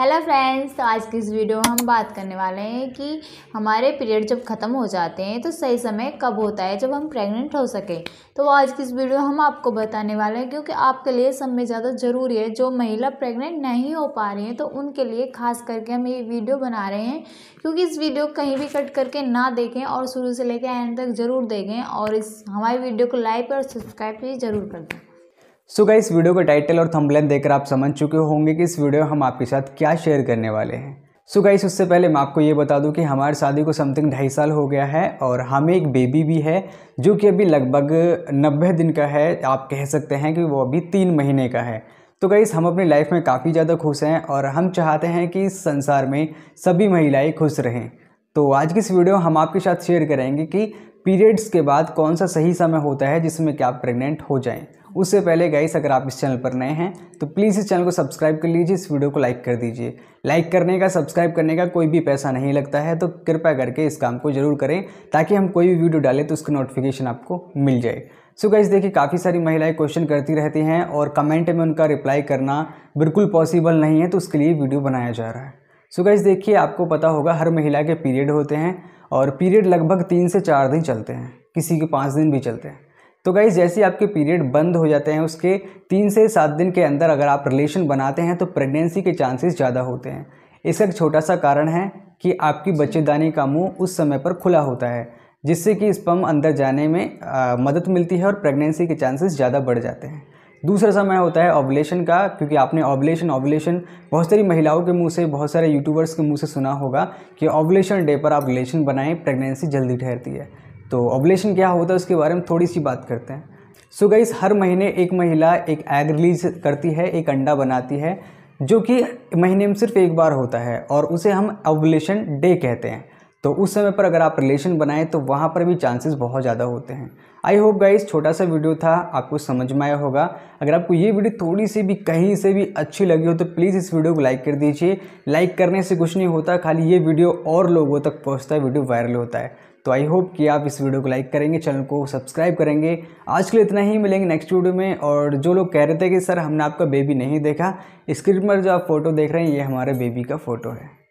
hello friends तो आज की इस वीडियो में हम बात करने वाले हैं कि हमारे पीरियड जब ख़त्म हो जाते हैं तो सही समय कब होता है जब हम प्रेग्नेंट हो सकें तो आज की इस वीडियो हम आपको बताने वाले हैं क्योंकि आपके लिए सब में ज़्यादा ज़रूरी है जो महिला प्रेग्नेंट नहीं हो पा रही हैं तो उनके लिए खास करके हम ये वीडियो बना रहे हैं क्योंकि इस वीडियो कहीं भी कट करके ना देखें और शुरू से लेकर एंड तक ज़रूर देखें और इस हमारी वीडियो को लाइक और सब्सक्राइब भी ज़रूर कर दें सो so इस वीडियो का टाइटल और थंबनेल देखकर आप समझ चुके होंगे कि इस वीडियो में हम आपके साथ क्या शेयर करने वाले हैं सो so इस उससे पहले मैं आपको ये बता दूं कि हमारी शादी को समथिंग ढाई साल हो गया है और हमें एक बेबी भी है जो कि अभी लगभग नब्बे दिन का है आप कह सकते हैं कि वो अभी तीन महीने का है तो गाइस हम अपनी लाइफ में काफ़ी ज़्यादा खुश हैं और हम चाहते हैं कि इस संसार में सभी महिलाएँ खुश रहें तो आज की इस वीडियो हम आपके साथ शेयर करेंगे कि पीरियड्स के बाद कौन सा सही समय होता है जिसमें कि आप प्रेग्नेंट हो जाएँ उससे पहले गाइस अगर आप इस चैनल पर नए हैं तो प्लीज़ इस चैनल को सब्सक्राइब कर लीजिए इस वीडियो को लाइक कर दीजिए लाइक करने का सब्सक्राइब करने का कोई भी पैसा नहीं लगता है तो कृपया करके इस काम को ज़रूर करें ताकि हम कोई भी वीडियो डालें तो उसकी नोटिफिकेशन आपको मिल जाए सो गाइस गाइज देखिए काफ़ी सारी महिलाएं क्वेश्चन करती रहती हैं और कमेंट में उनका रिप्लाई करना बिल्कुल पॉसिबल नहीं है तो उसके लिए वीडियो बनाया जा रहा है सो गाइस गाइज देखिए आपको पता होगा हर महिला के पीरियड होते हैं और पीरियड लगभग तीन से चार दिन चलते हैं किसी के पाँच दिन भी चलते हैं तो गाइज जैसे आपके पीरियड बंद हो जाते हैं उसके तीन से सात दिन के अंदर अगर आप रिलेशन बनाते हैं तो प्रेगनेंसी के चांसेस ज़्यादा होते हैं इसका एक छोटा सा कारण है कि आपकी बच्चेदानी का मुंह उस समय पर खुला होता है जिससे कि स्पम अंदर जाने में आ, मदद मिलती है और प्रेगनेंसी के चांसेस ज़्यादा बढ़ जाते हैं दूसरा समय होता है ऑबलेशन का क्योंकि आपने ऑबलेशन ऑबलेशन बहुत सारी महिलाओं के मुंह से बहुत सारे यूट्यूबर्स के मुंह से सुना होगा कि ऑबलेशन डे पर आप रिलेशन बनाएं प्रेगनेंसी जल्दी ठहरती है तो ऑबलेशन क्या होता है उसके बारे में थोड़ी सी बात करते हैं सो so गाइस हर महीने एक महिला एक एग रिलीज करती है एक अंडा बनाती है जो कि महीने में सिर्फ एक बार होता है और उसे हम ओवलेशन डे कहते हैं तो उस समय पर अगर आप रिलेशन बनाएं तो वहाँ पर भी चांसेस बहुत ज़्यादा होते हैं आई होप गाइस छोटा सा वीडियो था आपको समझ में आया होगा अगर आपको ये वीडियो थोड़ी सी भी कहीं से भी अच्छी लगी हो तो प्लीज़ इस वीडियो को लाइक कर दीजिए लाइक करने से कुछ नहीं होता खाली ये वीडियो और लोगों तक पहुँचता है वीडियो वायरल होता है तो आई होप कि आप इस वीडियो को लाइक करेंगे चैनल को सब्सक्राइब करेंगे आज के लिए इतना ही मिलेंगे नेक्स्ट वीडियो में और जो लोग कह रहे थे कि सर हमने आपका बेबी नहीं देखा स्क्रीन पर जो आप फोटो देख रहे हैं ये हमारे बेबी का फोटो है